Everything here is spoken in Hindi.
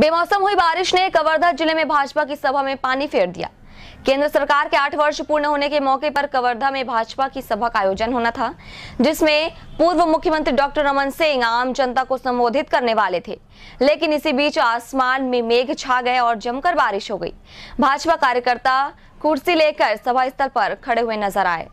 बेमौसम हुई बारिश ने कवर्धा जिले में भाजपा की सभा में पानी फेर दिया केंद्र सरकार के आठ वर्ष पूर्ण होने के मौके पर कवर्धा में भाजपा की सभा का आयोजन होना था जिसमें पूर्व मुख्यमंत्री डॉक्टर रमन सिंह आम जनता को संबोधित करने वाले थे लेकिन इसी बीच आसमान में मेघ छा गए और जमकर बारिश हो गई भाजपा कार्यकर्ता कुर्सी लेकर सभा स्थल पर खड़े हुए नजर आए